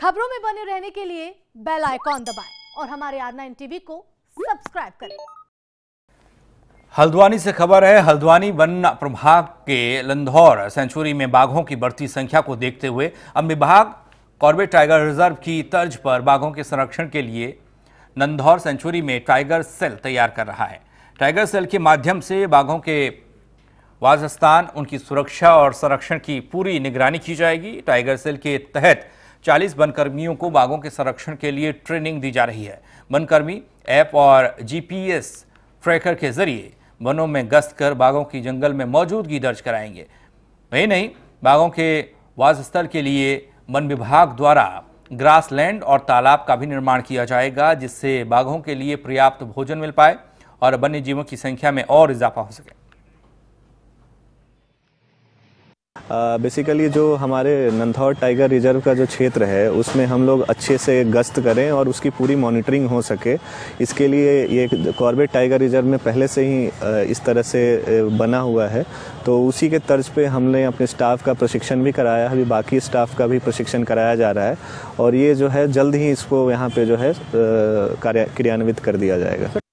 खबरों में बने रहने के लिए बेल आइकॉन दबाएं और हमारे आर नाइन टीवी को सब्सक्राइब करें हल्द्वानी से खबर है हल्द्वानी वन प्रभाग के लंधौर सेंचुरी में बाघों की बढ़ती संख्या को देखते हुए अब विभाग कॉर्बेट टाइगर रिजर्व की तर्ज पर बाघों के संरक्षण के लिए नंदौर सेंचुरी में टाइगर सेल तैयार कर रहा है टाइगर सेल के माध्यम से बाघों के वासस्थान उनकी सुरक्षा और संरक्षण की पूरी निगरानी की जाएगी टाइगर सेल के तहत 40 वनकर्मियों को बाघों के संरक्षण के लिए ट्रेनिंग दी जा रही है वनकर्मी ऐप और जीपीएस ट्रैकर के जरिए वनों में गश्त कर बाघों की जंगल में मौजूदगी दर्ज कराएंगे वही नहीं बाघों के वासस्थल के लिए वन विभाग द्वारा ग्रासलैंड और तालाब का भी निर्माण किया जाएगा जिससे बाघों के लिए पर्याप्त भोजन मिल पाए और वन्य जीवों की संख्या में और इजाफा हो सके बेसिकली जो हमारे नंधौर टाइगर रिजर्व का जो क्षेत्र है उसमें हम लोग अच्छे से गश्त करें और उसकी पूरी मॉनिटरिंग हो सके इसके लिए ये कॉर्बेट टाइगर रिजर्व में पहले से ही इस तरह से बना हुआ है तो उसी के तर्ज पे हमने अपने स्टाफ का प्रशिक्षण भी कराया है अभी बाकी स्टाफ का भी प्रशिक्षण कराया जा रहा है और ये जो है जल्द ही इसको यहाँ पर जो है कार्य क्रियान्वित कर दिया जाएगा